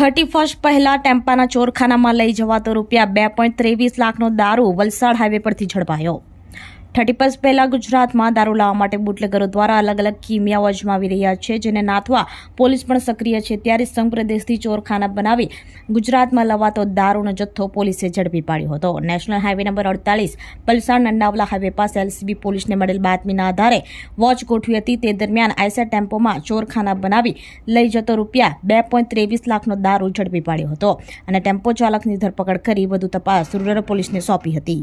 thirty first પહેલા ટેમ્પાના ચોરખાનામાં લઈ જવાતો રૂપિયા બે પોઈન્ટ ત્રેવીસ લાખનો દારૂ વલસાડ હાઈવે પરથી ઝડપાયો થર્ટી ફર્સ્ટ પહેલાં ગુજરાતમાં દારૂ લાવવા માટે બુટલેગરો દ્વારા અલગ અલગ કિમિયાઓ અજમાવી રહ્યા છે જેને નાથવા પોલીસ પણ સક્રિય છે ત્યારે સંઘ પ્રદેશથી ચોરખાના બનાવી ગુજરાતમાં લવાતો દારૂનો જથ્થો પોલીસે ઝડપી પાડ્યો હતો નેશનલ હાઇવે નંબર અડતાલીસ પલસાણ નંડાવલા હાઇવે પાસે એલસીબી પોલીસને મળેલ બાતમીના આધારે વોચ ગોઠવી હતી તે દરમિયાન આઈસા ટેમ્પોમાં ચોરખાના બનાવી લઈ જતો રૂપિયા બે પોઈન્ટ ત્રેવીસ લાખનો દારૂ ઝડપી પાડ્યો હતો અને ટેમ્પો ચાલકની ધરપકડ કરી વધુ તપાસ રૂરલ પોલીસને સોંપી હતી